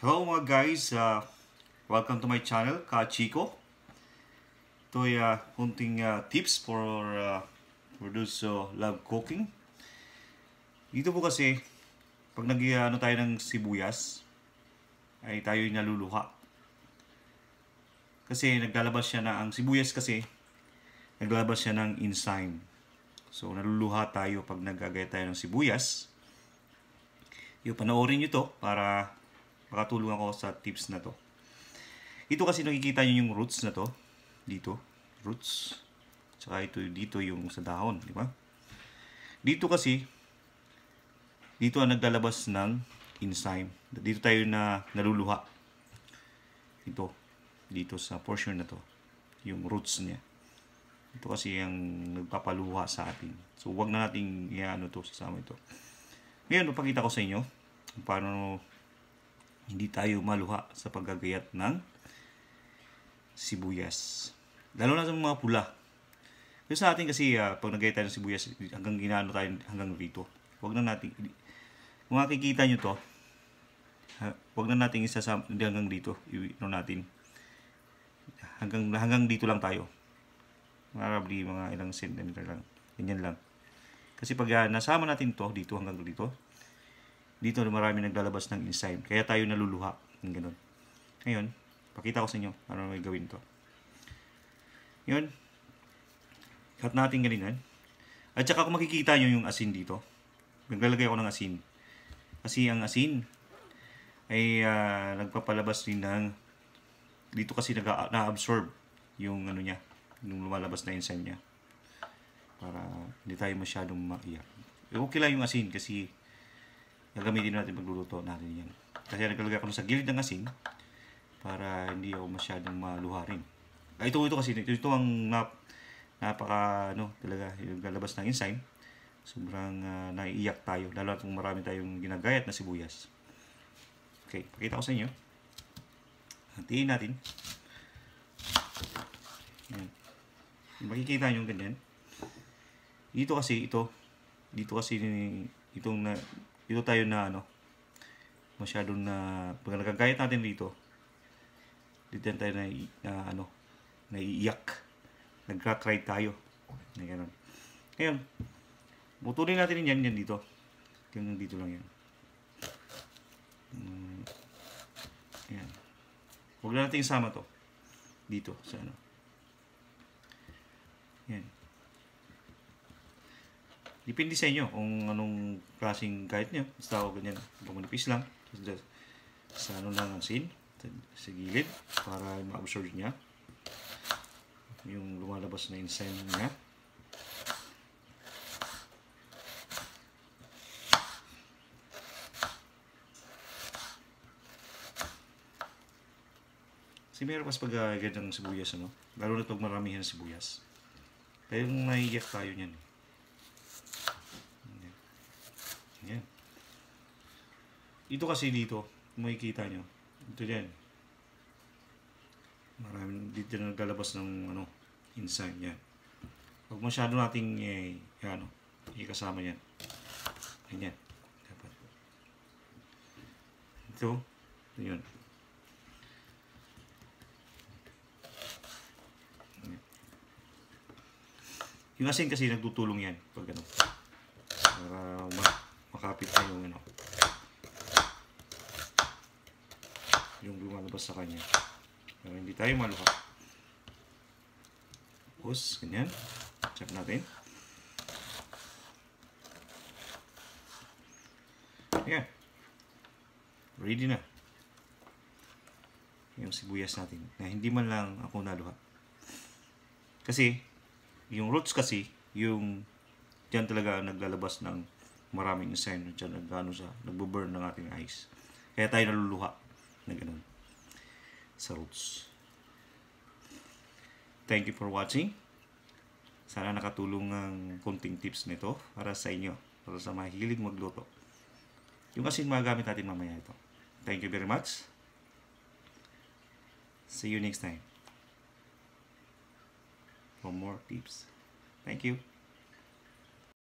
Hello mga guys, uh, welcome to my channel, Ka Chico. Ito ay uh, kunting uh, tips for, uh, for those uh, love cooking. Dito po kasi, pag nag uh, ano tayo ng sibuyas, ay tayo yung naluluha. Kasi naglalabas siya na, ang sibuyas kasi, naglalabas siya ng enzyme. So naluluha tayo pag nagagaya tayo ng sibuyas. Yung panoorin nyo to para makatulong ako sa tips na to. Ito kasi nakikita nyo yung roots na to. Dito. Roots. Tsaka ito dito yung sa dahon. Di ba? Dito kasi, dito ang naglalabas ng enzyme. Dito tayo na naluluha. Ito. Dito sa portion na to. Yung roots niya. Ito kasi yung nagpapaluha sa atin. So, wag na natin i to, sasama ito. Ngayon, papakita ko sa inyo paano hindi tayo maluha sa paggagayat ng sibuyas. Lalo na sa mga pula. Kasi sa atin kasi uh, pag nagayat tayo ng sibuyas hanggang ginano tayo hanggang rito. Huwag na natin kung makikita nyo to, huwag na natin isasama hanggang dito. Ino natin. Hanggang, hanggang dito lang tayo. Probably mga ilang centimeter lang. Ganyan lang. Kasi pag uh, nasama natin to dito hanggang dito, dito marami naglalabas ng enzyme. Kaya tayo naluluha. Ganun. Ngayon, pakita ko sa inyo ano may gawin to. Ngayon, Cut natin ganinan. At saka kung makikita nyo yung asin dito, naglalagay ako ng asin. Kasi ang asin ay uh, nagpapalabas din ng dito kasi na-absorb yung ano niya, yung lumalabas na enzyme niya para hindi tayo masyadong maiyak. Okay lang yung asin kasi gagamitin natin pagluluto natin yan. Kasi nagkalagay ako sa gilid ng asin para hindi ako masyadong maluharin. rin. Ah, ito, ito kasi, ito, ito ang nap, napaka, ano, talaga, yung lalabas ng enzyme. Sobrang uh, naiiyak tayo, lalo kung marami tayong ginagayat na sibuyas. Okay, pakita ko sa inyo. Hantiin natin. Yan. Makikita nyo ganyan. Dito kasi, ito, dito kasi, itong na, dito tayo na ano masyadong na pag natin dito dito tayo na, na ano naiiyak nagka-cry tayo na ganun ngayon butulin natin yan yan dito yung dito lang yan hmm. yan huwag na natin isama to dito sa ano yan Depende sa inyo kung anong klaseng kahit nyo. Basta ako ganyan. Pumunipis lang. Sa, sa ano lang ang sin. Sa gilid. Para ma-absorb niya. Yung lumalabas na enzyme niya. Si meron mas pag-agad ng sibuyas, ano? Lalo na pag maramihan ng sibuyas. Kaya yung naiiyak tayo niyan. Eh. Yan. Ito kasi dito, makikita nyo. Ito dyan. Maraming dito na naglalabas ng ano, inside Yan. Huwag masyado nating eh, ano, ikasama yan. Ganyan. Dapat. Ito. Ito yun. Yung asin kasi nagtutulong yan pag ano. Para nakakapit na yung ano yung lumalabas sa kanya pero hindi tayo maluha tapos ganyan check natin ayan ready na yung sibuyas natin na hindi man lang ako naluha kasi yung roots kasi yung diyan talaga naglalabas ng maraming enzyme na dyan nag, ano sa, nagbo-burn ng ating eyes. Kaya tayo naluluha na ganun sa roots. Thank you for watching. Sana nakatulong ang konting tips nito para sa inyo, para sa mahilig magluto. Yung asin magagamit natin mamaya ito. Thank you very much. See you next time. For more tips. Thank you.